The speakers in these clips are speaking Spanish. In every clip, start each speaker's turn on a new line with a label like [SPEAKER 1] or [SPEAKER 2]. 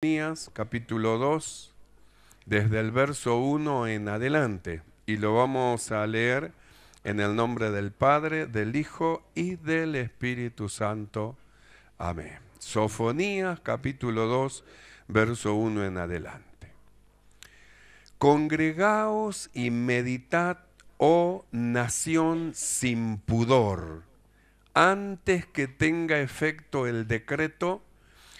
[SPEAKER 1] Sofonías capítulo 2, desde el verso 1 en adelante, y lo vamos a leer en el nombre del Padre, del Hijo y del Espíritu Santo. Amén. Sofonías capítulo 2, verso 1 en adelante. Congregaos y meditad, oh nación sin pudor, antes que tenga efecto el decreto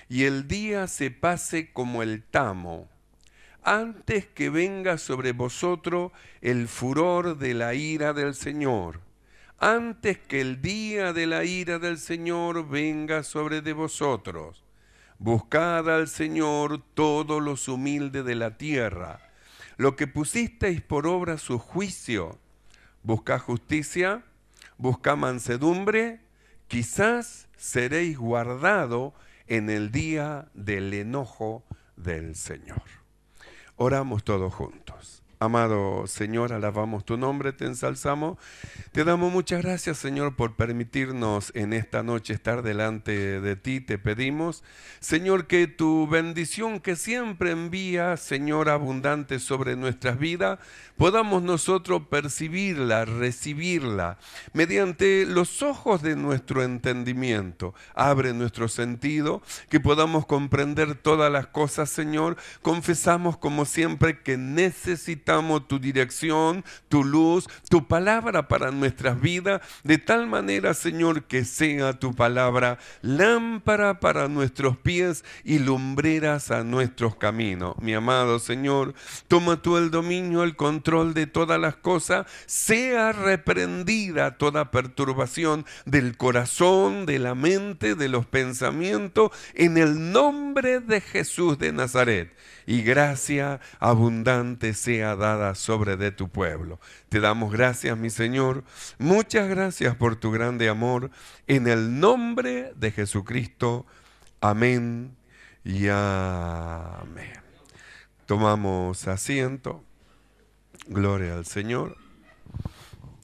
[SPEAKER 1] y el día se pase como el tamo, antes que venga sobre vosotros el furor de la ira del Señor, antes que el día de la ira del Señor venga sobre de vosotros. Buscad al Señor todos los humildes de la tierra, lo que pusisteis por obra su juicio. Buscad justicia, busca mansedumbre, quizás seréis guardado en el día del enojo del Señor. Oramos todos juntos. Amado Señor, alabamos tu nombre, te ensalzamos. Te damos muchas gracias, Señor, por permitirnos en esta noche estar delante de ti. Te pedimos, Señor, que tu bendición que siempre envía, Señor, abundante sobre nuestras vidas, podamos nosotros percibirla, recibirla, mediante los ojos de nuestro entendimiento. Abre nuestro sentido, que podamos comprender todas las cosas, Señor. Confesamos, como siempre, que necesitamos tu dirección, tu luz, tu palabra para nuestras vidas, de tal manera, Señor, que sea tu palabra lámpara para nuestros pies y lumbreras a nuestros caminos. Mi amado Señor, toma tú el dominio, el control de todas las cosas, sea reprendida toda perturbación del corazón, de la mente, de los pensamientos, en el nombre de Jesús de Nazaret y gracia abundante sea dada sobre de tu pueblo. Te damos gracias, mi Señor. Muchas gracias por tu grande amor. En el nombre de Jesucristo. Amén y amén. Tomamos asiento. Gloria al Señor.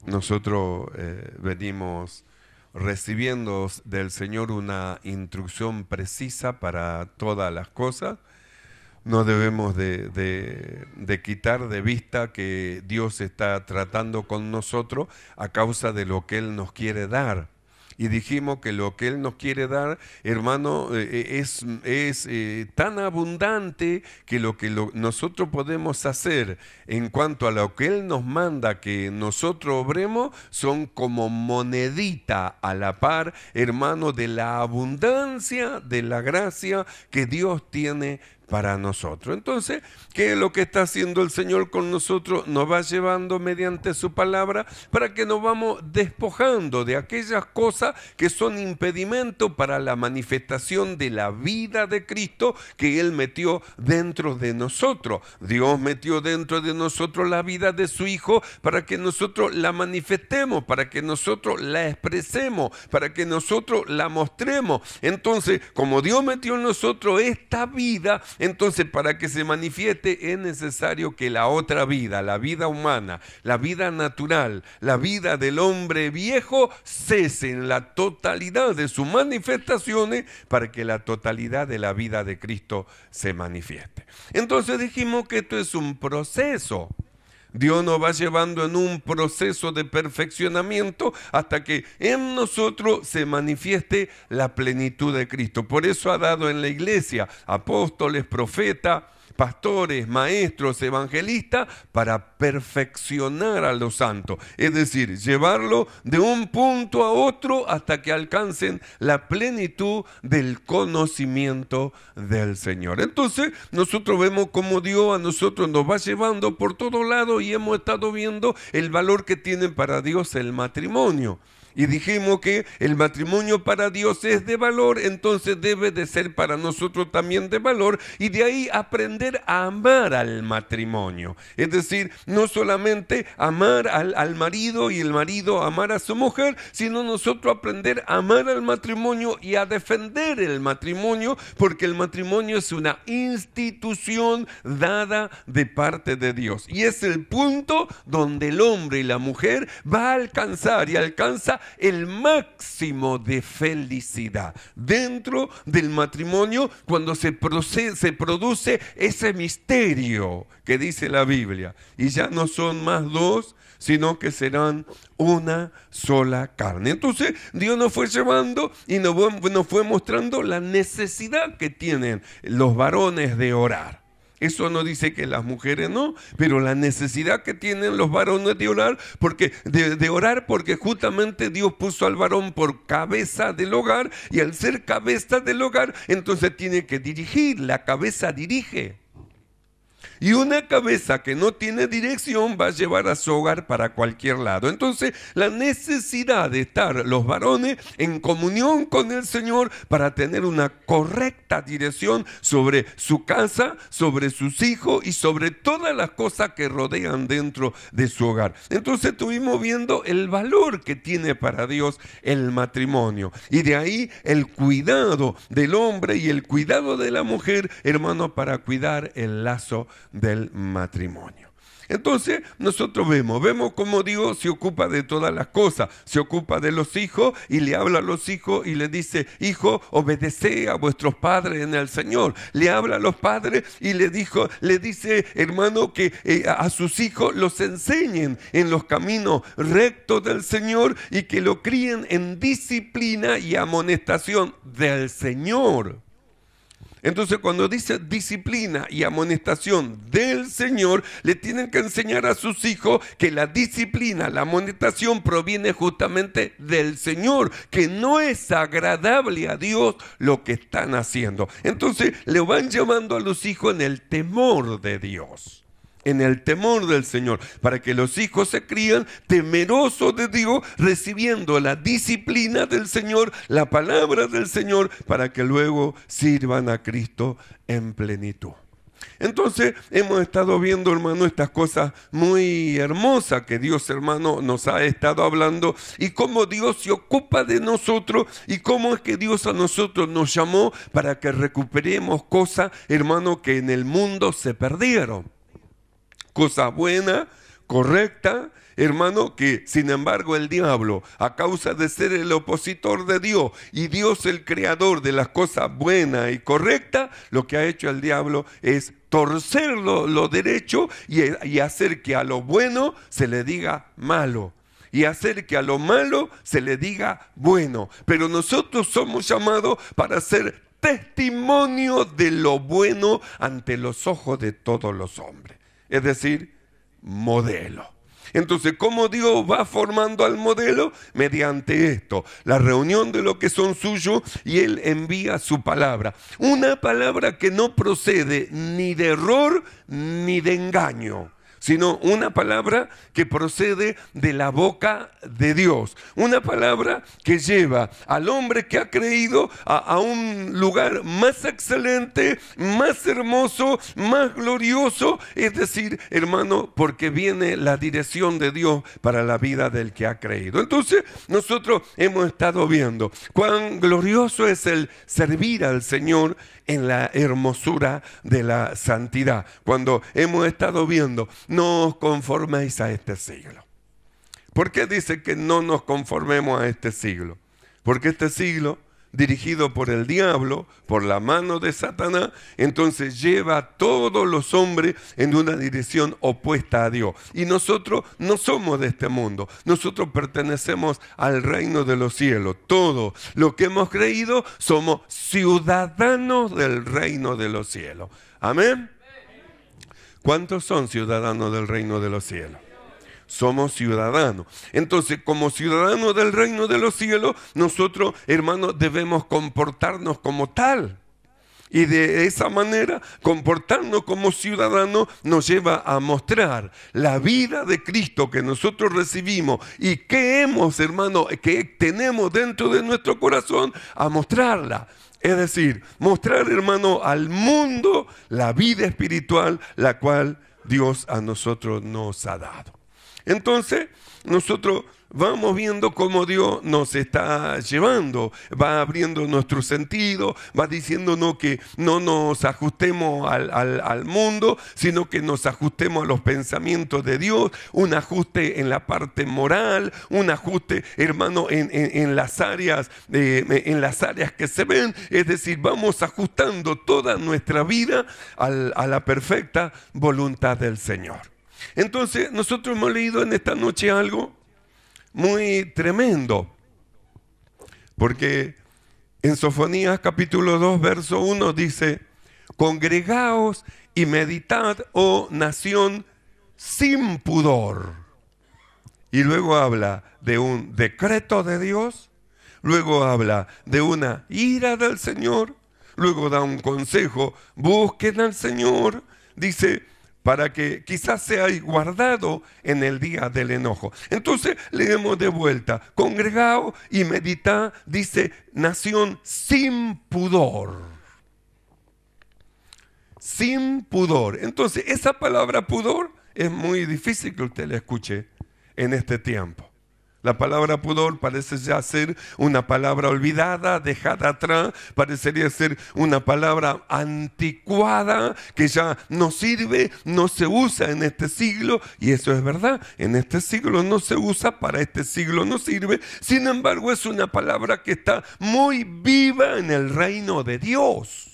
[SPEAKER 1] Nosotros eh, venimos recibiendo del Señor una instrucción precisa para todas las cosas no debemos de, quitar de vista que Dios está tratando con nosotros a causa de lo que Él nos quiere dar. Y dijimos que lo que Él nos quiere dar, hermano, eh, eh, es, es eh, tan abundante que lo que nosotros podemos hacer en cuanto a lo que Él nos manda que nosotros obremos, son como monedita a la par, hermano, de la abundancia, de la gracia que Dios tiene para nosotros. Entonces, ¿qué es lo que está haciendo el Señor con nosotros? Nos va llevando mediante su palabra para que nos vamos despojando de aquellas cosas que son impedimento para la manifestación de la vida de Cristo que Él metió dentro de nosotros. Dios metió dentro de nosotros la vida de su Hijo para que nosotros la manifestemos, para que nosotros la expresemos, para que nosotros la mostremos. Entonces, como Dios metió en nosotros esta vida, entonces, para que se manifieste es necesario que la otra vida, la vida humana, la vida natural, la vida del hombre viejo, cese en la totalidad de sus manifestaciones para que la totalidad de la vida de Cristo se manifieste. Entonces dijimos que esto es un proceso. Dios nos va llevando en un proceso de perfeccionamiento hasta que en nosotros se manifieste la plenitud de Cristo. Por eso ha dado en la iglesia apóstoles, profetas, pastores, maestros, evangelistas, para perfeccionar a los santos. Es decir, llevarlo de un punto a otro hasta que alcancen la plenitud del conocimiento del Señor. Entonces, nosotros vemos cómo Dios a nosotros nos va llevando por todos lados y hemos estado viendo el valor que tienen para Dios el matrimonio y dijimos que el matrimonio para Dios es de valor, entonces debe de ser para nosotros también de valor y de ahí aprender a amar al matrimonio. Es decir, no solamente amar al, al marido y el marido amar a su mujer, sino nosotros aprender a amar al matrimonio y a defender el matrimonio, porque el matrimonio es una institución dada de parte de Dios. Y es el punto donde el hombre y la mujer va a alcanzar y alcanza el máximo de felicidad. Dentro del matrimonio, cuando se, produce, se produce ese misterio que dice la Biblia, y ya no son más dos, sino que serán una sola carne. Entonces Dios nos fue llevando y nos fue mostrando la necesidad que tienen los varones de orar. Eso no dice que las mujeres no, pero la necesidad que tienen los varones de orar, porque de, de orar, porque justamente Dios puso al varón por cabeza del hogar y al ser cabeza del hogar, entonces tiene que dirigir, la cabeza dirige. Y una cabeza que no tiene dirección va a llevar a su hogar para cualquier lado. Entonces, la necesidad de estar los varones en comunión con el Señor para tener una correcta dirección sobre su casa, sobre sus hijos y sobre todas las cosas que rodean dentro de su hogar. Entonces, estuvimos viendo el valor que tiene para Dios el matrimonio. Y de ahí el cuidado del hombre y el cuidado de la mujer, hermano, para cuidar el lazo del matrimonio. Entonces nosotros vemos, vemos cómo Dios se ocupa de todas las cosas, se ocupa de los hijos y le habla a los hijos y le dice, hijo, obedece a vuestros padres en el Señor. Le habla a los padres y le, dijo, le dice, hermano, que eh, a sus hijos los enseñen en los caminos rectos del Señor y que lo críen en disciplina y amonestación del Señor. Entonces cuando dice disciplina y amonestación del Señor, le tienen que enseñar a sus hijos que la disciplina, la amonestación proviene justamente del Señor, que no es agradable a Dios lo que están haciendo. Entonces le van llamando a los hijos en el temor de Dios en el temor del Señor, para que los hijos se crían temerosos de Dios, recibiendo la disciplina del Señor, la palabra del Señor, para que luego sirvan a Cristo en plenitud. Entonces hemos estado viendo, hermano, estas cosas muy hermosas que Dios, hermano, nos ha estado hablando y cómo Dios se ocupa de nosotros y cómo es que Dios a nosotros nos llamó para que recuperemos cosas, hermano, que en el mundo se perdieron cosa buena, correcta, hermano, que sin embargo el diablo, a causa de ser el opositor de Dios y Dios el creador de las cosas buenas y correctas, lo que ha hecho el diablo es torcer lo, derecho y, y hacer que a lo bueno se le diga malo y hacer que a lo malo se le diga bueno. Pero nosotros somos llamados para ser testimonio de lo bueno ante los ojos de todos los hombres es decir, modelo. Entonces, ¿cómo Dios va formando al modelo? Mediante esto, la reunión de lo que son suyos y Él envía su palabra. Una palabra que no procede ni de error ni de engaño sino una palabra que procede de la boca de Dios. Una palabra que lleva al hombre que ha creído a, un lugar más excelente, más hermoso, más glorioso. Es decir, hermano, porque viene la dirección de Dios para la vida del que ha creído. Entonces, nosotros hemos estado viendo cuán glorioso es el servir al Señor en la hermosura de la santidad. Cuando hemos estado viendo, no os conforméis a este siglo. ¿Por qué dice que no nos conformemos a este siglo? Porque este siglo dirigido por el diablo, por la mano de Satanás, entonces lleva a todos los hombres en una dirección opuesta a Dios. Y nosotros no somos de este mundo, nosotros pertenecemos al reino de los cielos. Todo lo que hemos creído somos ciudadanos del reino de los cielos. Amén. ¿Cuántos son ciudadanos del reino de los cielos? somos ciudadanos. Entonces, como ciudadanos del reino de los cielos, nosotros, hermanos, debemos comportarnos como tal. Y de esa manera, comportarnos como ciudadanos nos lleva a mostrar la vida de Cristo que nosotros recibimos y que hemos, hermano, que tenemos dentro de nuestro corazón, a mostrarla. Es decir, mostrar, hermano, al mundo la vida espiritual, la cual Dios a nosotros nos ha dado. Entonces, nosotros vamos viendo cómo Dios nos está llevando, va abriendo nuestro sentido, va diciéndonos que no nos ajustemos al, mundo, sino que nos ajustemos a los pensamientos de Dios, un ajuste en la parte moral, un ajuste, hermano, en, las, áreas, en las áreas que se ven, es decir, vamos ajustando toda nuestra vida a la perfecta voluntad del Señor. Entonces, nosotros hemos leído en esta noche algo muy tremendo, porque en Sofonías capítulo 2, verso 1 dice, congregaos y meditad, oh nación, sin pudor. Y luego habla de un decreto de Dios, luego habla de una ira del Señor, luego da un consejo, busquen al Señor, dice, para que quizás sea guardado en el día del enojo. Entonces leemos de vuelta, congregado y medita, dice, nación sin pudor. Sin pudor. Entonces esa palabra pudor es muy difícil que usted la escuche en este tiempo. La palabra pudor parece ya ser una palabra olvidada, dejada atrás, parecería ser una palabra anticuada que ya no sirve, no se usa en este siglo, y eso es verdad, en este siglo no se usa, para este siglo no sirve, sin embargo es una palabra que está muy viva en el reino de Dios.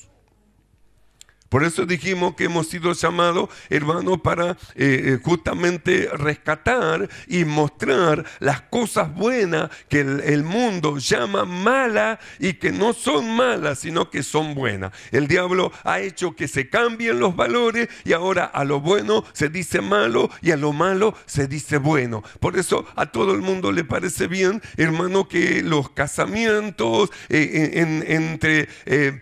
[SPEAKER 1] Por eso dijimos que hemos sido llamados, hermano, para eh, eh, justamente rescatar y mostrar las cosas buenas que el, mundo llama malas y que no son malas, sino que son buenas. El diablo ha hecho que se cambien los valores y ahora a lo bueno se dice malo y a lo malo se dice bueno. Por eso a todo el mundo le parece bien, hermano, que los casamientos eh, entre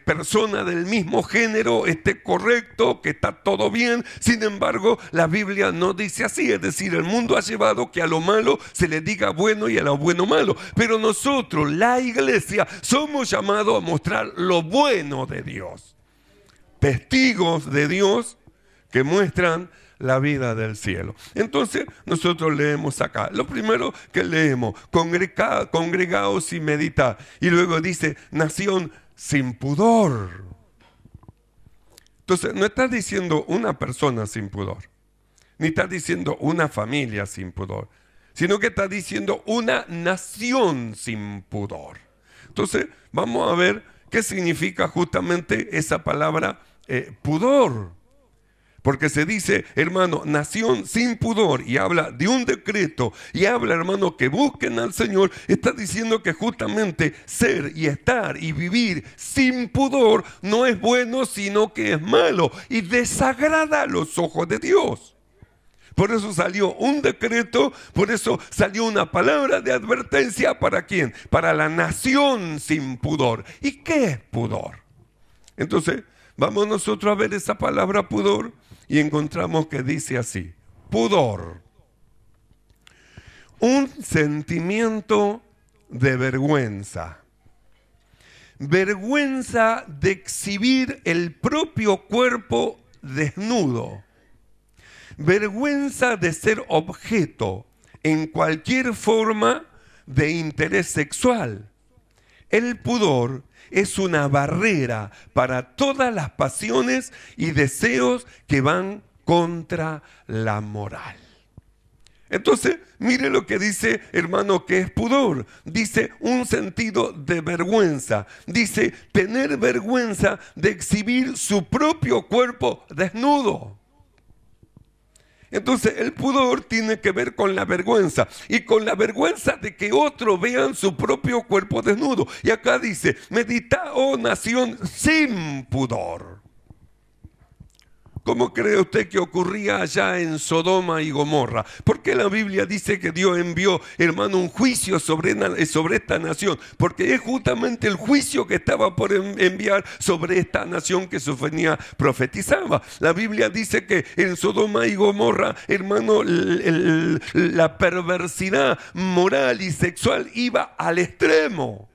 [SPEAKER 1] personas del mismo género estén, correcto, que está todo bien. Sin embargo, la Biblia no dice así. Es decir, el mundo ha llevado que a lo malo se le diga bueno y a lo bueno malo. Pero nosotros, la iglesia, somos llamados a mostrar lo bueno de Dios. Testigos de Dios que muestran la vida del cielo. Entonces nosotros leemos acá. Lo primero que leemos, congregaos y medita. Y luego dice, nación sin pudor. Entonces, no estás diciendo una persona sin pudor, ni estás diciendo una familia sin pudor, sino que estás diciendo una nación sin pudor. Entonces, vamos a ver qué significa justamente esa palabra eh, pudor. Porque se dice, hermano, nación sin pudor y habla de un decreto y habla, hermano, que busquen al Señor. Está diciendo que justamente ser y estar y vivir sin pudor no es bueno, sino que es malo y desagrada a los ojos de Dios. Por eso salió un decreto, por eso salió una palabra de advertencia para quién? Para la nación sin pudor. ¿Y qué es pudor? Entonces, vamos nosotros a ver esa palabra pudor y encontramos que dice así, pudor, un sentimiento de vergüenza, vergüenza de exhibir el propio cuerpo desnudo, vergüenza de ser objeto en cualquier forma de interés sexual. El pudor es una barrera para todas las pasiones y deseos que van contra la moral. Entonces, mire lo que dice, hermano, que es pudor. Dice un sentido de vergüenza. Dice tener vergüenza de exhibir su propio cuerpo desnudo. Entonces el pudor tiene que ver con la vergüenza y con la vergüenza de que otros vean su propio cuerpo desnudo. Y acá dice, medita, oh nación, sin pudor. ¿Cómo cree usted que ocurría allá en Sodoma y Gomorra? ¿Por qué la Biblia dice que Dios envió, hermano, un juicio sobre, sobre esta nación? Porque es justamente el juicio que estaba por enviar sobre esta nación que Sofonía profetizaba. La Biblia dice que en Sodoma y Gomorra, hermano, la perversidad moral y sexual iba al extremo.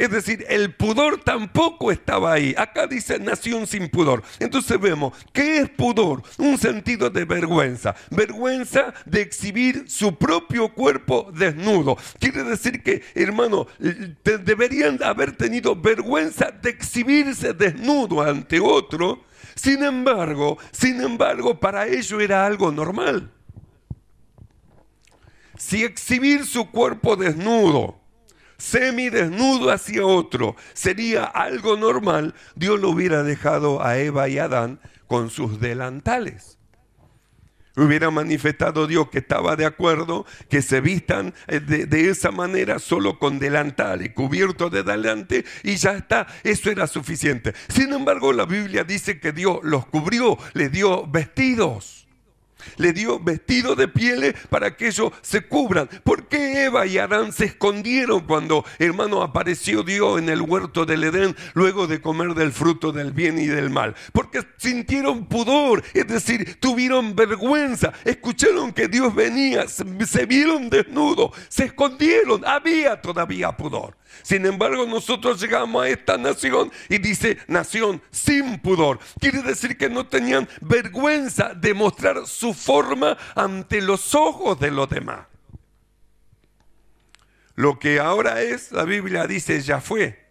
[SPEAKER 1] Es decir, el pudor tampoco estaba ahí. Acá dice nación sin pudor. Entonces vemos, ¿qué es pudor? Un sentido de vergüenza. Vergüenza de exhibir su propio cuerpo desnudo. Quiere decir que, hermano, deberían haber tenido vergüenza de exhibirse desnudo ante otro. Sin embargo, sin embargo, para ello era algo normal. Si exhibir su cuerpo desnudo semidesnudo hacia otro, sería algo normal, Dios lo hubiera dejado a Eva y Adán con sus delantales. Hubiera manifestado Dios que estaba de acuerdo que se vistan eh, de, esa manera solo con delantal y cubierto de delante y ya está, eso era suficiente. Sin embargo, la Biblia dice que Dios los cubrió, le dio vestidos. Le dio vestido de pieles para que ellos se cubran. ¿Por qué Eva y Adán se escondieron cuando, hermano, apareció Dios en el huerto del Edén luego de comer del fruto del bien y del mal? Porque sintieron pudor, es decir, tuvieron vergüenza, escucharon que Dios venía, se vieron desnudos, se escondieron, había todavía pudor. Sin embargo, nosotros llegamos a esta nación y dice nación sin pudor. Quiere decir que no tenían vergüenza de mostrar su forma ante los ojos de los demás. Lo que ahora es, la Biblia dice, ya fue.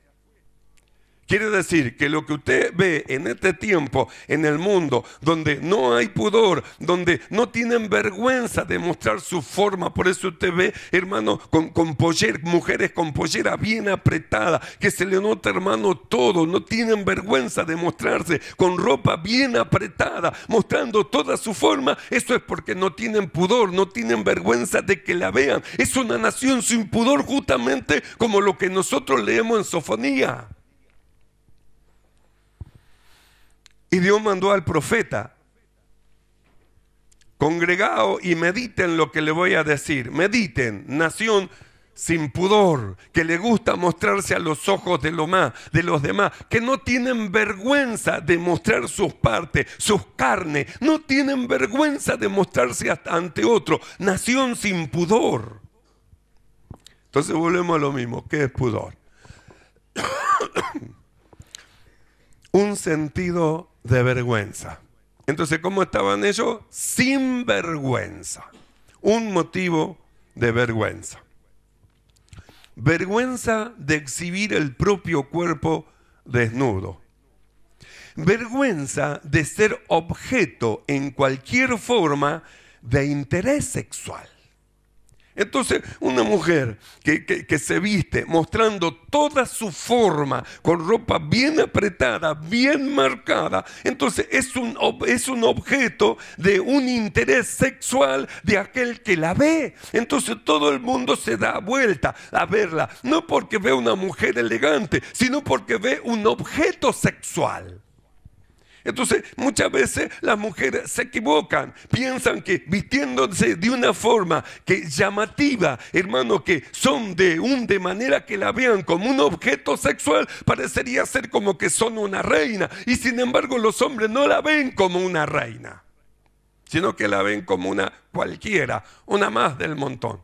[SPEAKER 1] Quiere decir que lo que usted ve en este tiempo, en el mundo, donde no hay pudor, donde no tienen vergüenza de mostrar su forma, por eso usted ve, hermano, con, con mujeres con pollera bien apretada, que se le nota, hermano, todo, no tienen vergüenza de mostrarse con ropa bien apretada, mostrando toda su forma, eso es porque no tienen pudor, no tienen vergüenza de que la vean. Es una nación sin pudor justamente como lo que nosotros leemos en Sofonía. Y Dios mandó al profeta, congregado, y mediten lo que le voy a decir. Mediten, nación sin pudor, que le gusta mostrarse a los ojos de, lo más, de los demás, que no tienen vergüenza de mostrar sus partes, sus carnes, no tienen vergüenza de mostrarse ante otro. Nación sin pudor. Entonces volvemos a lo mismo, ¿qué es pudor? Un sentido de vergüenza. Entonces, ¿cómo estaban ellos? Sin vergüenza. Un motivo de vergüenza. Vergüenza de exhibir el propio cuerpo desnudo. Vergüenza de ser objeto en cualquier forma de interés sexual. Entonces, una mujer que, se viste mostrando toda su forma, con ropa bien apretada, bien marcada, entonces es un, es un objeto de un interés sexual de aquel que la ve. Entonces todo el mundo se da vuelta a verla, no porque ve una mujer elegante, sino porque ve un objeto sexual. Entonces, muchas veces las mujeres se equivocan, piensan que vistiéndose de una forma que llamativa, hermano, que son de un de manera que la vean como un objeto sexual, parecería ser como que son una reina, y sin embargo los hombres no la ven como una reina, sino que la ven como una cualquiera, una más del montón.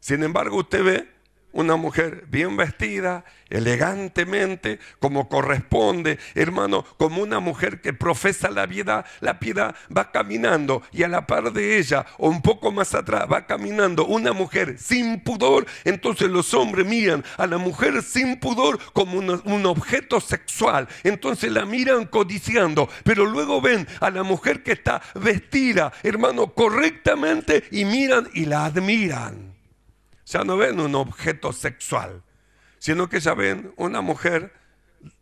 [SPEAKER 1] Sin embargo, usted ve una mujer bien vestida, elegantemente, como corresponde, hermano, como una mujer que profesa la piedad, la piedad va caminando y a la par de ella o un poco más atrás va caminando una mujer sin pudor, entonces los hombres miran a la mujer sin pudor como un objeto sexual, entonces la miran codiciando, pero luego ven a la mujer que está vestida, hermano, correctamente y miran y la admiran ya no ven un objeto sexual, sino que ya ven una mujer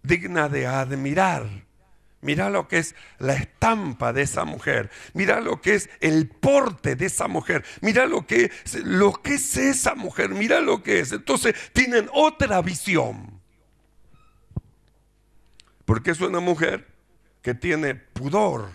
[SPEAKER 1] digna de admirar. Mira lo que es la estampa de esa mujer. Mira lo que es el porte de esa mujer. Mira lo que es, lo que es esa mujer. Mira lo que es. Entonces tienen otra visión. Porque es una mujer que tiene pudor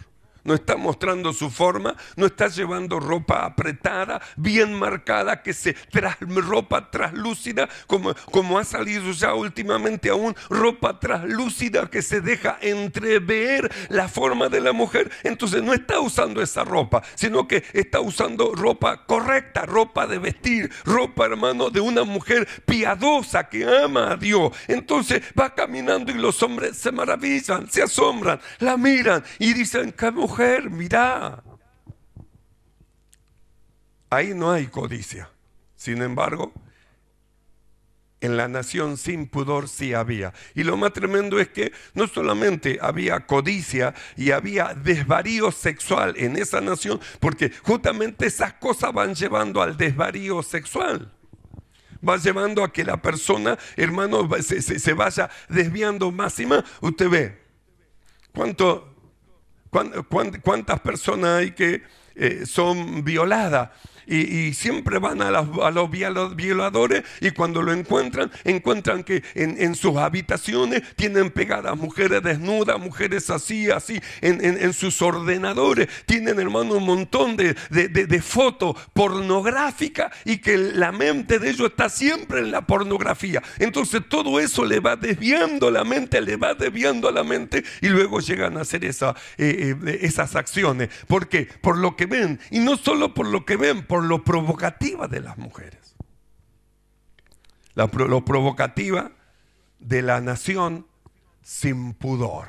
[SPEAKER 1] no está mostrando su forma, no está llevando ropa apretada, bien marcada, que se ropa traslúcida, como, como ha salido ya últimamente aún, ropa traslúcida que se deja entrever la forma de la mujer. Entonces no está usando esa ropa, sino que está usando ropa correcta, ropa de vestir, ropa, hermano, de una mujer piadosa que ama a Dios. Entonces va caminando y los hombres se maravillan, se asombran, la miran y dicen, ¿qué mujer, mira. Ahí no hay codicia. Sin embargo, en la nación sin pudor sí había. Y lo más tremendo es que no solamente había codicia y había desvarío sexual en esa nación, porque justamente esas cosas van llevando al desvarío sexual. Va llevando a que la persona, hermano, se, se vaya desviando más y más. Usted ve, ¿cuánto ¿Cuántas personas hay que eh, son violadas? y, siempre van a, a, los violadores y cuando lo encuentran, encuentran que en, sus habitaciones tienen pegadas mujeres desnudas, mujeres así, así, en, sus ordenadores, tienen hermano un montón de, de, fotos pornográficas y que la mente de ellos está siempre en la pornografía. Entonces todo eso le va desviando la mente, le va desviando la mente y luego llegan a hacer esa, eh, eh, esas acciones. ¿Por qué? Por lo que ven. Y no solo por lo que ven, por lo provocativa de las mujeres. lo provocativa de la nación sin pudor.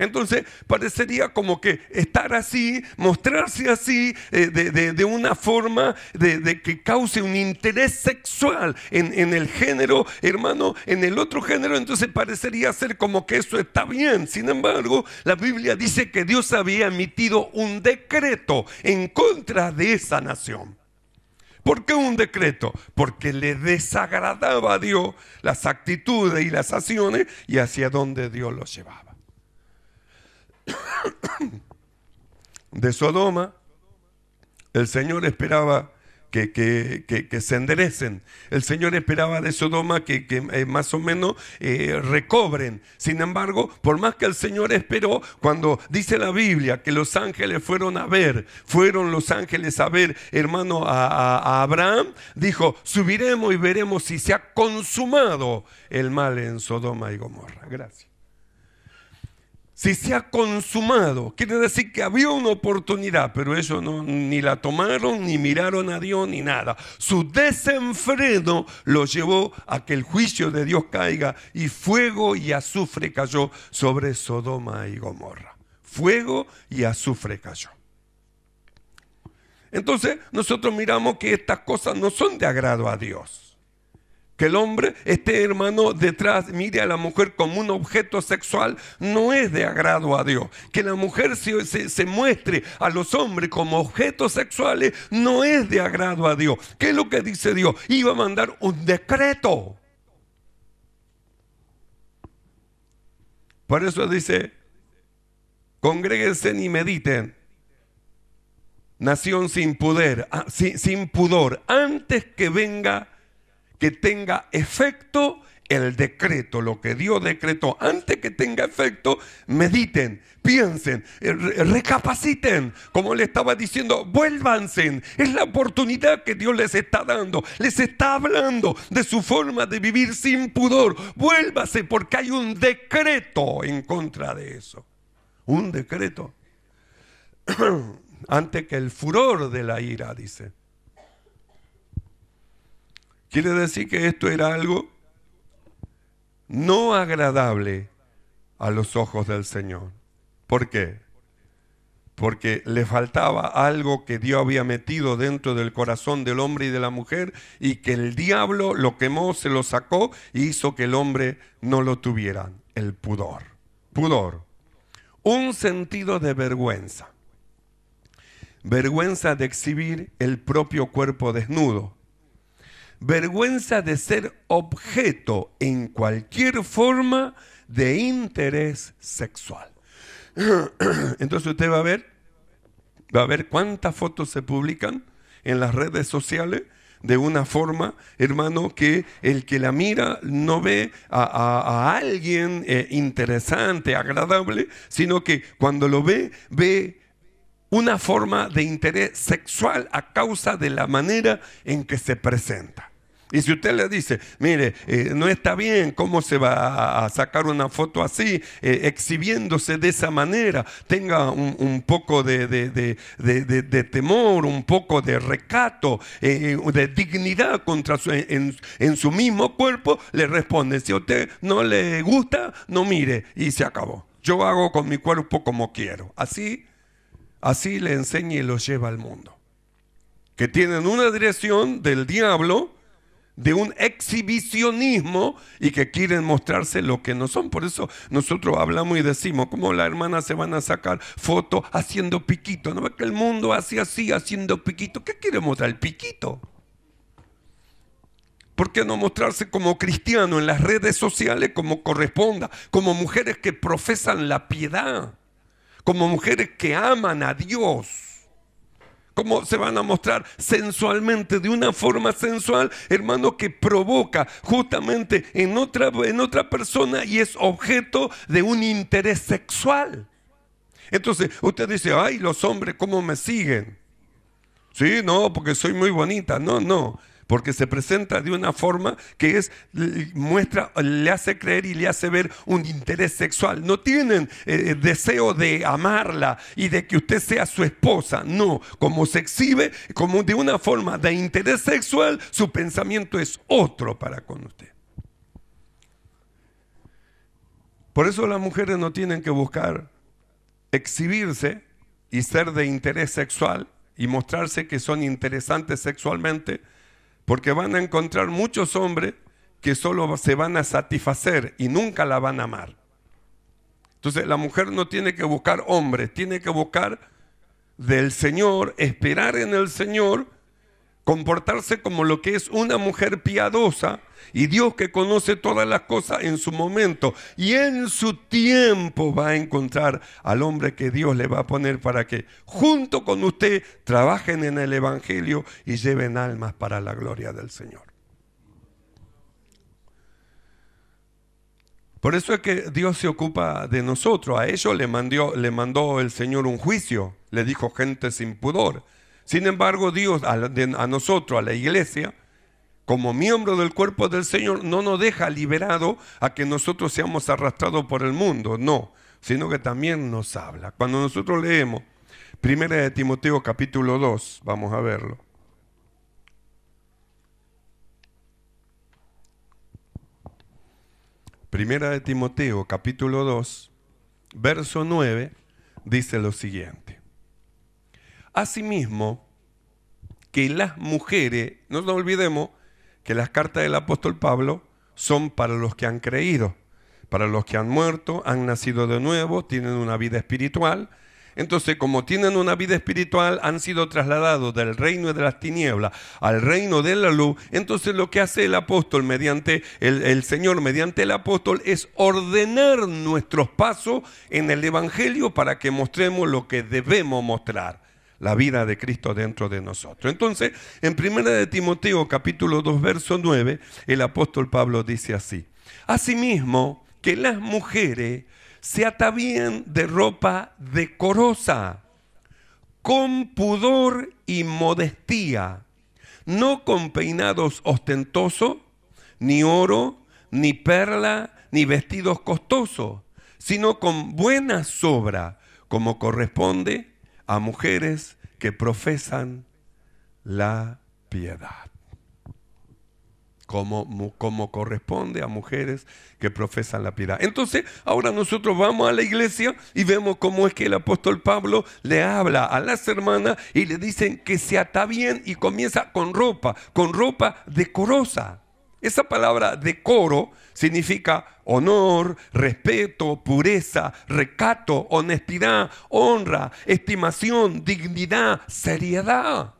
[SPEAKER 1] Entonces parecería como que estar así, mostrarse así, eh, de, una forma de, que cause un interés sexual en, en el género, hermano, en el otro género, entonces parecería ser como que eso está bien. Sin embargo, la Biblia dice que Dios había emitido un decreto en contra de esa nación. ¿Por qué un decreto? Porque le desagradaba a Dios las actitudes y las acciones y hacia dónde Dios los llevaba. de Sodoma, el Señor esperaba que, se enderecen. El Señor esperaba de Sodoma que, eh, más o menos eh, recobren. Sin embargo, por más que el Señor esperó, cuando dice la Biblia que los ángeles fueron a ver, fueron los ángeles a ver, hermano, a Abraham, dijo, subiremos y veremos si se ha consumado el mal en Sodoma y Gomorra. Gracias si se ha consumado, quiere decir que había una oportunidad, pero ellos no, ni la tomaron, ni miraron a Dios, ni nada. Su desenfreno lo llevó a que el juicio de Dios caiga y fuego y azufre cayó sobre Sodoma y Gomorra. Fuego y azufre cayó. Entonces nosotros miramos que estas cosas no son de agrado a Dios. Que el hombre esté, hermano, detrás, mire a la mujer como un objeto sexual, no es de agrado a Dios. Que la mujer se, se, muestre a los hombres como objetos sexuales, no es de agrado a Dios. ¿Qué es lo que dice Dios? Iba a mandar un decreto. Por eso dice, congréguense y mediten. Nación sin ah, sin pudor, antes que venga que tenga efecto el decreto, lo que Dios decretó, antes que tenga efecto, mediten, piensen, eh, recapaciten, como le estaba diciendo, vuélvanse. Es la oportunidad que Dios les está dando, les está hablando de su forma de vivir sin pudor. Vuélvase porque hay un decreto en contra de eso. Un decreto. antes que el furor de la ira, dice. Quiere decir que esto era algo no agradable a los ojos del Señor. ¿Por qué? Porque le faltaba algo que Dios había metido dentro del corazón del hombre y de la mujer y que el diablo lo quemó, se lo sacó e hizo que el hombre no lo tuviera, el pudor. Pudor. Un sentido de vergüenza. Vergüenza de exhibir el propio cuerpo desnudo vergüenza de ser objeto en cualquier forma de interés sexual. Entonces usted va a ver, va a ver cuántas fotos se publican en las redes sociales de una forma, hermano, que el que la mira no ve a, alguien eh, interesante, agradable, sino que cuando lo ve, ve una forma de interés sexual a causa de la manera en que se presenta. Y si usted le dice, mire, eh, no está bien cómo se va a sacar una foto así, eh, exhibiéndose de esa manera, tenga un, poco de, de, temor, un poco de recato, eh, de dignidad contra su, en, su mismo cuerpo, le responde, si a usted no le gusta, no mire. Y se acabó. Yo hago con mi cuerpo como quiero. Así, así le enseña y lo lleva al mundo. Que tienen una dirección del diablo de un exhibicionismo y que quieren mostrarse lo que no son. Por eso nosotros hablamos y decimos, ¿cómo las hermanas se van a sacar fotos haciendo piquito. ¿No es que el mundo hace así, haciendo piquito? ¿Qué quiere mostrar? El piquito. ¿Por qué no mostrarse como cristiano en las redes sociales como corresponda? Como mujeres que profesan la piedad, como mujeres que aman a Dios cómo se van a mostrar sensualmente, de una forma sensual, hermano, que provoca justamente en otra, en otra persona y es objeto de un interés sexual. Entonces, usted dice, ay, los hombres, ¿cómo me siguen? Sí, no, porque soy muy bonita. No, no porque se presenta de una forma que es, muestra, le hace creer y le hace ver un interés sexual. No tienen eh, eh, deseo de amarla y de que usted sea su esposa, no, como se exhibe, como de una forma de interés sexual, su pensamiento es otro para con usted. Por eso las mujeres no tienen que buscar exhibirse y ser de interés sexual y mostrarse que son interesantes sexualmente, porque van a encontrar muchos hombres que solo se van a satisfacer y nunca la van a amar. Entonces la mujer no tiene que buscar hombres, tiene que buscar del Señor, esperar en el Señor, comportarse como lo que es una mujer piadosa, y Dios que conoce todas las cosas en su momento y en su tiempo va a encontrar al hombre que Dios le va a poner para que junto con usted trabajen en el Evangelio y lleven almas para la gloria del Señor. Por eso es que Dios se ocupa de nosotros. A ellos le mandó, el Señor un juicio. Le dijo gente sin pudor. Sin embargo, Dios a nosotros, a la iglesia, como miembro del cuerpo del Señor, no nos deja liberado a que nosotros seamos arrastrados por el mundo, no, sino que también nos habla. Cuando nosotros leemos Primera de Timoteo capítulo 2, vamos a verlo. Primera de Timoteo capítulo 2, verso 9, dice lo siguiente. Asimismo, que las mujeres, no nos olvidemos, que las cartas del apóstol Pablo son para los que han creído, para los que han muerto, han nacido de nuevo, tienen una vida espiritual. Entonces, como tienen una vida espiritual, han sido trasladados del reino de las tinieblas al reino de la luz. Entonces, lo que hace el apóstol mediante el, el Señor, mediante el apóstol, es ordenar nuestros pasos en el Evangelio para que mostremos lo que debemos mostrar la vida de Cristo dentro de nosotros. Entonces, en 1 de Timoteo capítulo 2 verso 9, el apóstol Pablo dice así: "Asimismo, que las mujeres se atavíen de ropa decorosa, con pudor y modestía, no con peinados ostentosos, ni oro, ni perla, ni vestidos costosos, sino con buena sobra, como corresponde a mujeres que profesan la piedad. Como, corresponde a mujeres que profesan la piedad. Entonces, ahora nosotros vamos a la iglesia y vemos cómo es que el apóstol Pablo le habla a las hermanas y le dicen que se ata bien y comienza con ropa, con ropa decorosa. Esa palabra decoro significa honor, respeto, pureza, recato, honestidad, honra, estimación, dignidad, seriedad.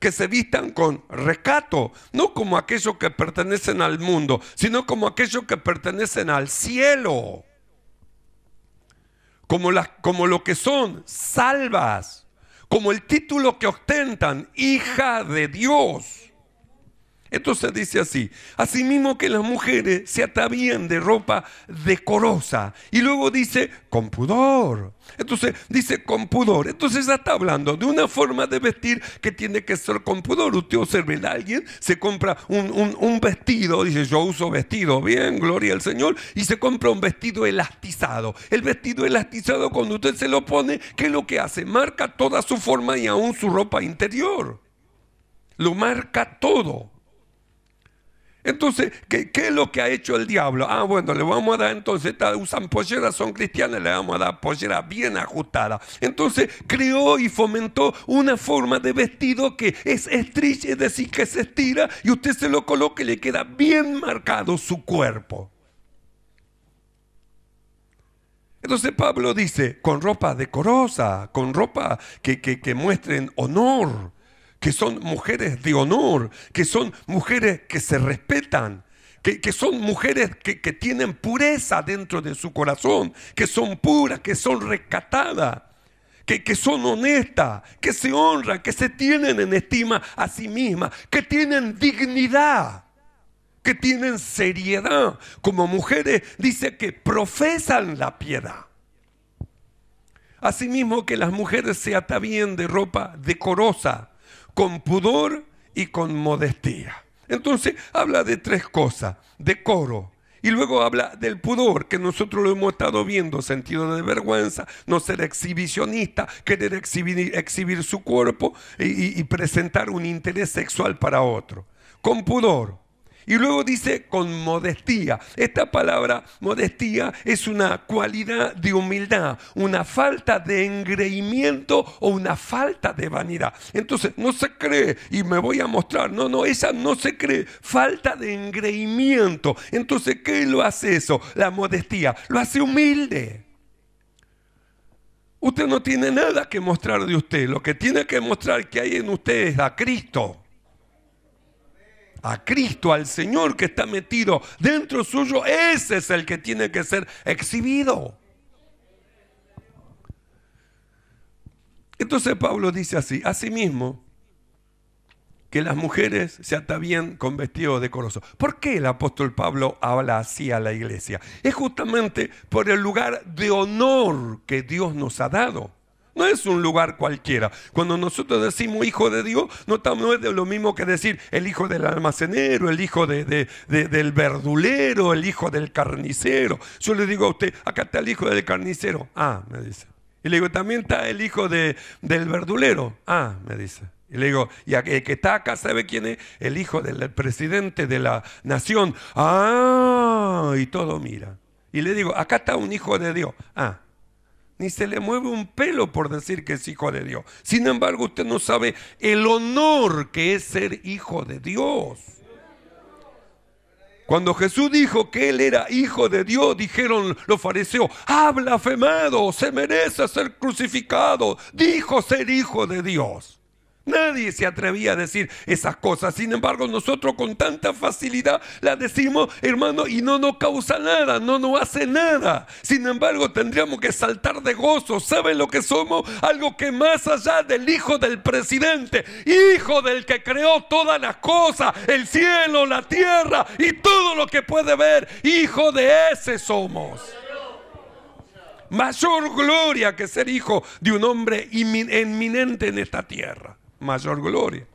[SPEAKER 1] Que se vistan con recato, no como aquellos que pertenecen al mundo, sino como aquellos que pertenecen al cielo. Como, como lo que son salvas, como el título que ostentan, hija de Dios. Entonces dice así, asimismo que las mujeres se atavían de ropa decorosa. Y luego dice, con pudor. Entonces dice, con pudor. Entonces ya está hablando de una forma de vestir que tiene que ser con pudor. Usted observe, alguien se compra un, un vestido, dice, yo uso vestido, bien, gloria al Señor, y se compra un vestido elastizado. El vestido elastizado cuando usted se lo pone, ¿qué es lo que hace? Marca toda su forma y aún su ropa interior. Lo marca todo. Entonces, ¿qué, es lo que ha hecho el diablo? Ah, bueno, le vamos a dar entonces, usan polleras, son cristianas, le vamos a dar pollera bien ajustada. Entonces, creó y fomentó una forma de vestido que es estrilla, es decir, que se estira y usted se lo coloca y le queda bien marcado su cuerpo. Entonces Pablo dice, con ropa decorosa, con ropa que, que, que muestren honor que son mujeres de honor, que son mujeres que se respetan, que, son mujeres que, tienen pureza dentro de su corazón, que son puras, que son rescatadas, que, que son honestas, que se honran, que se tienen en estima a sí mismas, que tienen dignidad, que tienen seriedad. Como mujeres dice que profesan la piedad. Asimismo que las mujeres se atavíen de ropa decorosa, con pudor y con modestia. Entonces habla de tres cosas, decoro. Y luego habla del pudor, que nosotros lo hemos estado viendo, sentido de vergüenza, no ser exhibicionista, querer exhibir, su cuerpo y presentar un interés sexual para otro. Con pudor, y luego dice con modestía. Esta palabra modestía es una cualidad de humildad, una falta de engreimiento o una falta de vanidad. Entonces, no se cree y me voy a mostrar. No, no, esa no se cree. Falta de engreimiento. Entonces, ¿qué lo hace eso? La modestía. Lo hace humilde. Usted no tiene nada que mostrar de usted. Lo que tiene que mostrar que hay en usted es a Cristo a Cristo, al Señor que está metido dentro suyo, ese es el que tiene que ser exhibido. Entonces Pablo dice así, asimismo, que las mujeres se atavían con vestido decoroso. ¿Por qué el apóstol Pablo habla así a la iglesia? Es justamente por el lugar de honor que Dios nos ha dado. No es un lugar cualquiera. Cuando nosotros decimos hijo de Dios, no, es de lo mismo que decir el hijo del almacenero, el hijo de, del verdulero, el hijo del carnicero. Yo le digo a usted, acá está el hijo del carnicero. Ah, me dice. Y le digo, también está el hijo del verdulero. Ah, me dice. Y le digo, y el que está acá sabe quién es, el hijo del presidente de la nación. Ah, y todo mira. Y le digo, acá está un hijo de Dios. Ah, ni se le mueve un pelo por decir que es hijo de Dios. Sin embargo, usted no sabe el honor que es ser hijo de Dios. Cuando Jesús dijo que él era hijo de Dios, dijeron los fariseos, habla blasfemado, se merece ser crucificado, dijo ser hijo de Dios. Nadie se atrevía a decir esas cosas. Sin embargo, nosotros con tanta facilidad las decimos, hermano, y no nos causa nada, no nos hace nada. Sin embargo, tendríamos que saltar de gozo. ¿Saben lo que somos? Algo que más allá del hijo del presidente, hijo del que creó todas las cosas, el cielo, la tierra y todo lo que puede ver, hijo de ese somos mayor gloria que ser hijo de un hombre inminente en esta tierra mayor gloria.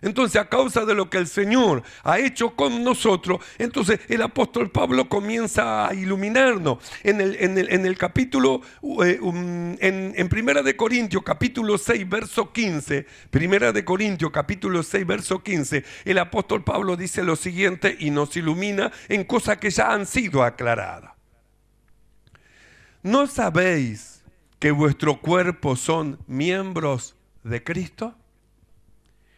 [SPEAKER 1] Entonces, a causa de lo que el Señor ha hecho con nosotros, entonces el apóstol Pablo comienza a iluminarnos. En el, en el, capítulo, eh, um, en, en, Primera de Corintios, capítulo 6, verso 15, Primera de Corintios, capítulo 6, verso 15, el apóstol Pablo dice lo siguiente y nos ilumina en cosas que ya han sido aclaradas. ¿No sabéis que vuestro cuerpo son miembros de Cristo?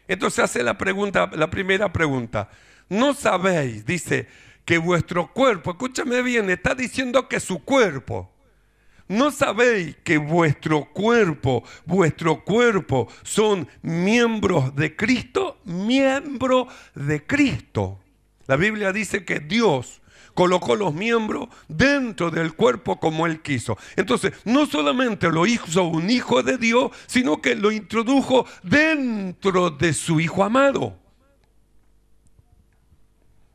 [SPEAKER 1] Entonces hace la pregunta, la primera pregunta. No sabéis, dice, que vuestro cuerpo, escúchame bien, está diciendo que su cuerpo, ¿No sabéis que vuestro cuerpo, vuestro cuerpo son miembros de Cristo? Miembro de Cristo. La Biblia dice que Dios colocó los miembros dentro del cuerpo como Él quiso. Entonces, no solamente lo hizo un hijo de Dios, sino que lo introdujo dentro de su hijo amado.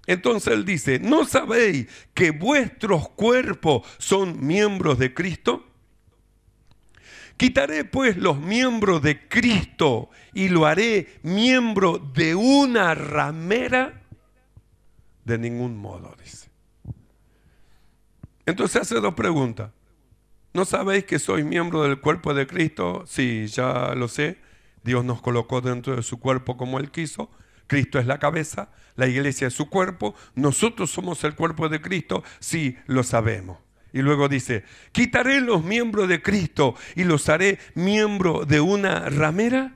[SPEAKER 1] Entonces Él dice, ¿no sabéis que vuestros cuerpos son miembros de Cristo? Quitaré pues los miembros de Cristo y lo haré miembro de una ramera. De ningún modo, dice. Entonces hace dos preguntas. ¿No sabéis que sois miembro del cuerpo de Cristo? Sí, ya lo sé. Dios nos colocó dentro de su cuerpo como Él quiso. Cristo es la cabeza, la iglesia es su cuerpo, nosotros somos el cuerpo de Cristo, sí lo sabemos. Y luego dice, quitaré los miembros de Cristo y los haré miembro de una ramera.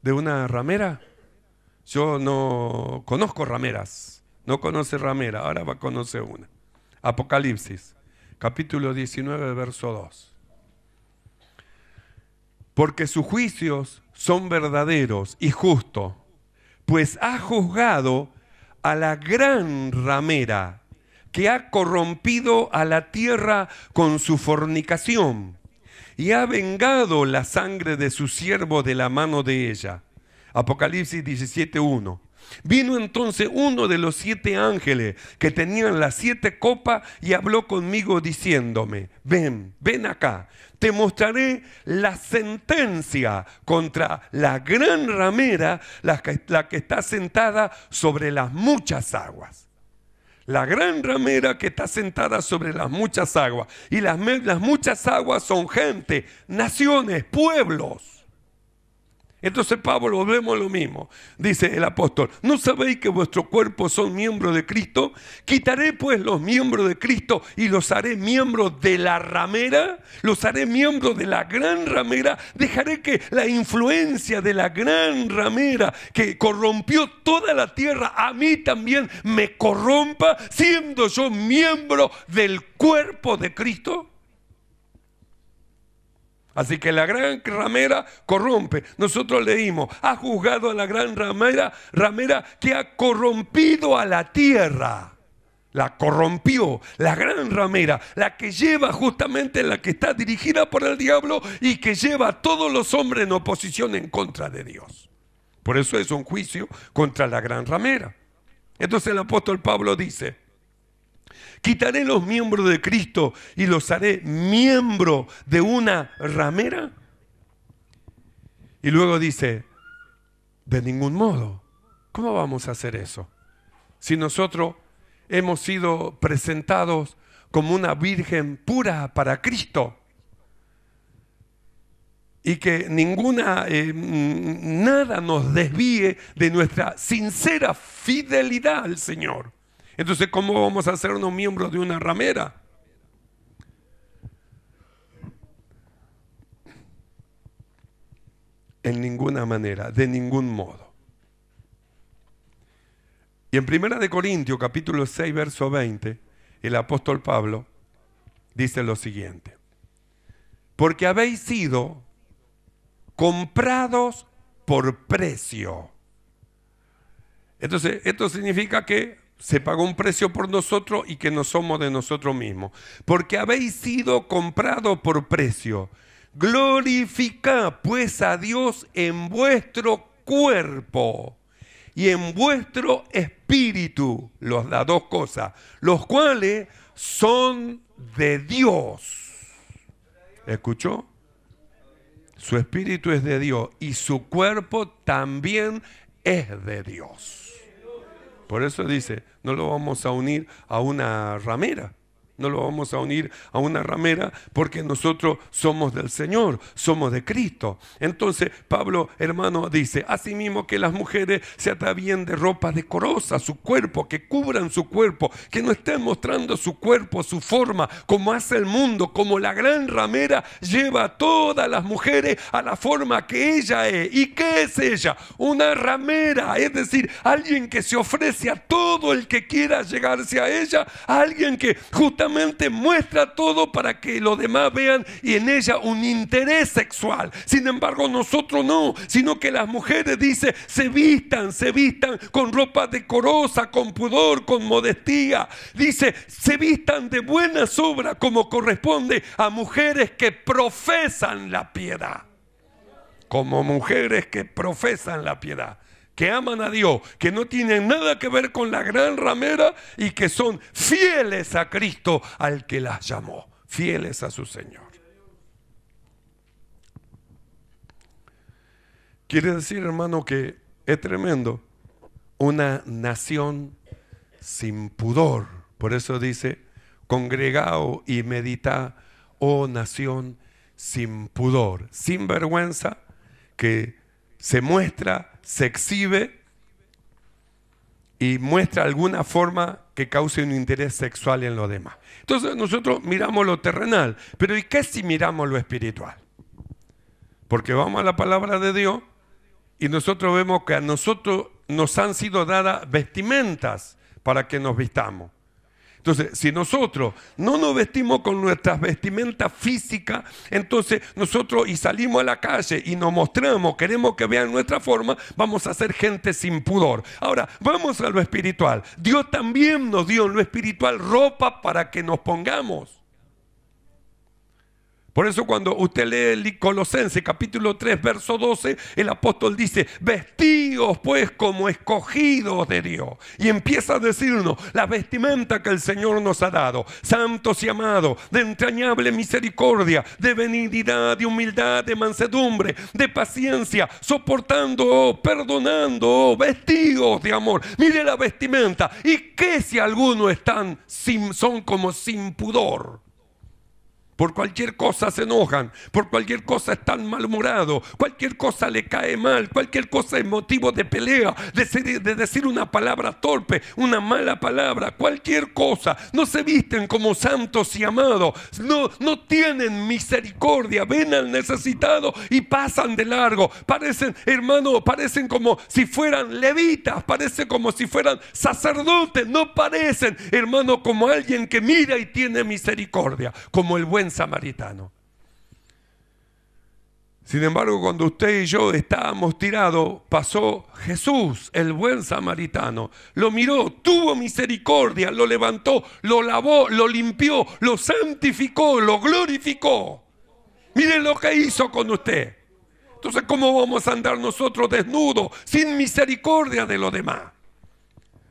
[SPEAKER 1] ¿De una ramera? Yo no conozco rameras, no conoce ramera, ahora va a conocer una. Apocalipsis, capítulo 19, verso 2. Porque sus juicios son verdaderos y justos, pues ha juzgado a la gran ramera que ha corrompido a la tierra con su fornicación y ha vengado la sangre de su siervo de la mano de ella. Apocalipsis 17, 1. Vino entonces uno de los siete ángeles que tenían las siete copas y habló conmigo diciéndome, ven, ven acá, te mostraré la sentencia contra la gran ramera, la que, está sentada sobre las muchas aguas la gran ramera que está sentada sobre las muchas aguas. Y las, muchas aguas son gente, naciones, pueblos. Entonces Pablo, volvemos a lo mismo, dice el apóstol, ¿no sabéis que vuestro cuerpo son miembros de Cristo? Quitaré pues los miembros de Cristo y los haré miembros de la ramera, los haré miembros de la gran ramera, dejaré que la influencia de la gran ramera que corrompió toda la tierra a mí también me corrompa, siendo yo miembro del cuerpo de Cristo. Así que la gran ramera corrompe. Nosotros leímos, ha juzgado a la gran ramera, ramera que ha corrompido a la tierra. La corrompió, la gran ramera, la que lleva justamente la que está dirigida por el diablo y que lleva a todos los hombres en oposición en contra de Dios. Por eso es un juicio contra la gran ramera. Entonces el apóstol Pablo dice, ¿Quitaré los miembros de Cristo y los haré miembro de una ramera? Y luego dice, de ningún modo. ¿Cómo vamos a hacer eso? Si nosotros hemos sido presentados como una virgen pura para Cristo y que ninguna, eh, nada nos desvíe de nuestra sincera fidelidad al Señor. Entonces, ¿cómo vamos a ser hacernos miembros de una ramera? En ninguna manera, de ningún modo. Y en 1 Corintios, capítulo 6, verso 20, el apóstol Pablo dice lo siguiente: Porque habéis sido comprados por precio. Entonces, esto significa que se pagó un precio por nosotros y que no somos de nosotros mismos. Porque habéis sido comprados por precio. Glorifica pues a Dios en vuestro cuerpo y en vuestro espíritu, los da dos cosas, los cuales son de Dios. ¿Escuchó? Su espíritu es de Dios y su cuerpo también es de Dios. Por eso dice, no lo vamos a unir a una ramera no lo vamos a unir a una ramera porque nosotros somos del Señor, somos de Cristo. Entonces Pablo, hermano, dice, asimismo que las mujeres se atavien de ropa decorosa, su cuerpo, que cubran su cuerpo, que no estén mostrando su cuerpo, su forma, como hace el mundo, como la gran ramera lleva a todas las mujeres a la forma que ella es. ¿Y qué es ella? Una ramera, es decir, alguien que se ofrece a todo el que quiera llegarse a ella, alguien que justamente muestra todo para que los demás vean y en ella un interés sexual. Sin embargo, nosotros no, sino que las mujeres, dice, se vistan, se vistan con ropa decorosa, con pudor, con modestia. Dice, se vistan de buenas obras como corresponde a mujeres que profesan la piedad. Como mujeres que profesan la piedad que aman a Dios, que no tienen nada que ver con la gran ramera y que son fieles a Cristo al que las llamó, fieles a su Señor. Quiere decir, hermano, que es tremendo una nación sin pudor. Por eso dice, congregao y medita, oh nación sin pudor, sin vergüenza, que se muestra se exhibe y muestra alguna forma que cause un interés sexual en lo demás. Entonces nosotros miramos lo terrenal, pero ¿y qué si miramos lo espiritual? Porque vamos a la palabra de Dios y nosotros vemos que a nosotros nos han sido dadas vestimentas para que nos vistamos. Entonces, si nosotros no nos vestimos con nuestras vestimentas físicas, entonces nosotros y salimos a la calle y nos mostramos, queremos que vean nuestra forma, vamos a ser gente sin pudor. Ahora, vamos a lo espiritual. Dios también nos dio en lo espiritual ropa para que nos pongamos. Por eso cuando usted lee el Colosense capítulo 3, verso 12, el apóstol dice, vestidos pues como escogidos de Dios. Y empieza a decirnos la vestimenta que el Señor nos ha dado, santos y amados, de entrañable misericordia, de benignidad, de humildad, de mansedumbre, de paciencia, soportando, oh, perdonando, oh, vestidos de amor. Mire la vestimenta. ¿Y qué si algunos están son como sin pudor? Por cualquier cosa se enojan, por cualquier cosa están malhumorados, cualquier cosa le cae mal, cualquier cosa es motivo de pelea, de, decir una palabra torpe, una mala palabra, cualquier cosa. No se visten como santos y amados, no, no tienen misericordia, ven al necesitado y pasan de largo. Parecen, hermano, parecen como si fueran levitas, parecen como si fueran sacerdotes, no parecen, hermano, como alguien que mira y tiene misericordia, como el buen samaritano. Sin embargo, cuando usted y yo estábamos tirados, pasó Jesús, el buen samaritano. Lo miró, tuvo misericordia, lo levantó, lo lavó, lo limpió, lo santificó, lo glorificó. Miren lo que hizo con usted. Entonces, ¿cómo vamos a andar nosotros desnudos, sin misericordia de los demás?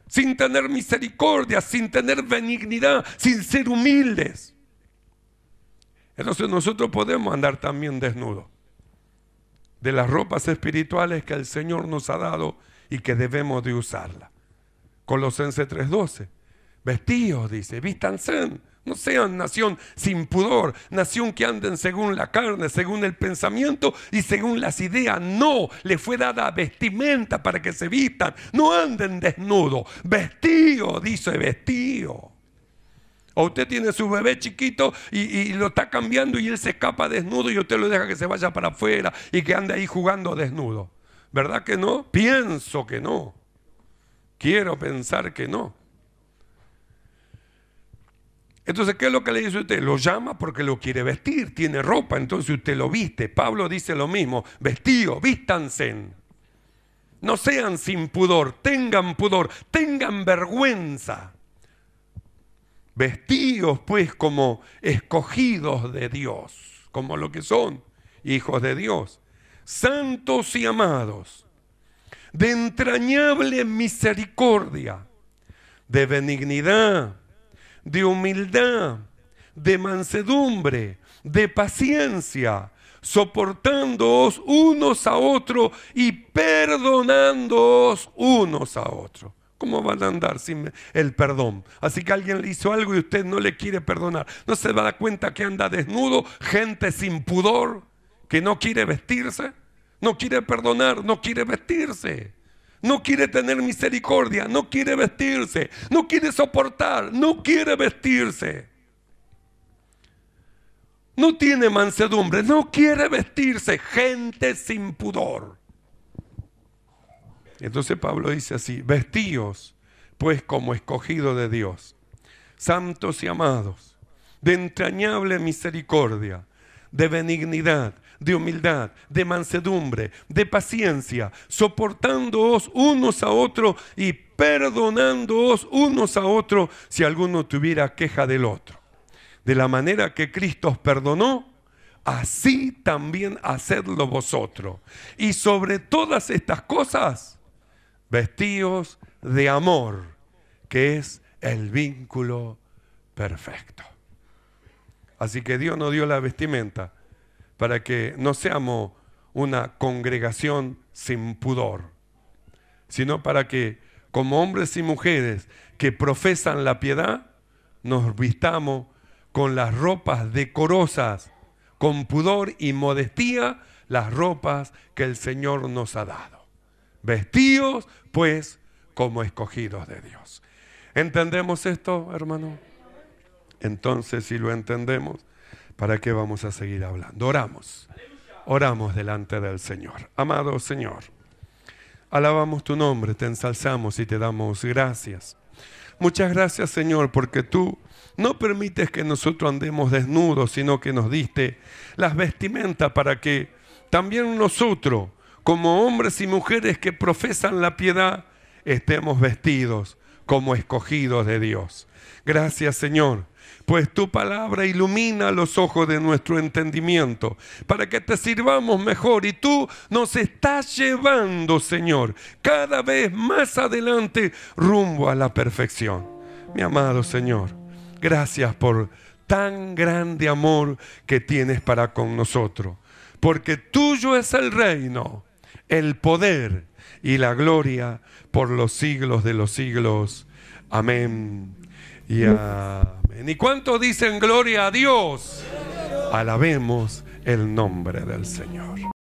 [SPEAKER 1] Sin tener misericordia, sin tener benignidad, sin ser humildes. Entonces nosotros podemos andar también desnudos de las ropas espirituales que el Señor nos ha dado y que debemos de usarla. Colosenses 3:12. Vestidos, dice, vistanse, no sean nación sin pudor, nación que anden según la carne, según el pensamiento y según las ideas. No, le fue dada vestimenta para que se vistan, no anden desnudos, vestidos, dice, vestidos usted tiene su bebé chiquito y, lo está cambiando y él se escapa desnudo y usted lo deja que se vaya para afuera y que ande ahí jugando desnudo. ¿Verdad que no? Pienso que no. Quiero pensar que no. Entonces, ¿qué es lo que le dice usted? Lo llama porque lo quiere vestir, tiene ropa, entonces usted lo viste. Pablo dice lo mismo, vestido, vístanse. No sean sin pudor, tengan pudor, tengan vergüenza vestidos pues como escogidos de Dios, como lo que son hijos de Dios, santos y amados, de entrañable misericordia, de benignidad, de humildad, de mansedumbre, de paciencia, soportándoos unos a otros y perdonándoos unos a otros ¿Cómo van a andar sin el perdón? Así que alguien le hizo algo y usted no le quiere perdonar. ¿No se dar cuenta que anda desnudo? Gente sin pudor, que no quiere vestirse, no quiere perdonar, no quiere vestirse. No quiere tener misericordia, no quiere vestirse, no quiere soportar, no quiere vestirse. No tiene mansedumbre, no quiere vestirse, gente sin pudor. Entonces Pablo dice así, vestíos pues como escogido de Dios, santos y amados, de entrañable misericordia, de benignidad, de humildad, de mansedumbre, de paciencia, soportándoos unos a otros y perdonándoos unos a otros si alguno tuviera queja del otro. De la manera que Cristo os perdonó, así también hacedlo vosotros. Y sobre todas estas cosas, Vestidos de amor, que es el vínculo perfecto. Así que Dios nos dio la vestimenta para que no seamos una congregación sin pudor, sino para que como hombres y mujeres que profesan la piedad, nos vistamos con las ropas decorosas, con pudor y modestía, las ropas que el Señor nos ha dado. Vestidos, pues, como escogidos de Dios. ¿Entendemos esto, hermano? Entonces, si lo entendemos, ¿para qué vamos a seguir hablando? Oramos. Oramos delante del Señor. Amado Señor, alabamos tu nombre, te ensalzamos y te damos gracias. Muchas gracias, Señor, porque tú no permites que nosotros andemos desnudos, sino que nos diste las vestimentas para que también nosotros como hombres y mujeres que profesan la piedad, estemos vestidos como escogidos de Dios. Gracias Señor, pues tu palabra ilumina los ojos de nuestro entendimiento para que te sirvamos mejor y tú nos estás llevando, Señor, cada vez más adelante rumbo a la perfección. Mi amado Señor, gracias por tan grande amor que tienes para con nosotros, porque tuyo es el reino el poder y la gloria por los siglos de los siglos. Amén. Y amén. ¿Y cuánto dicen gloria a Dios? Alabemos el nombre del Señor.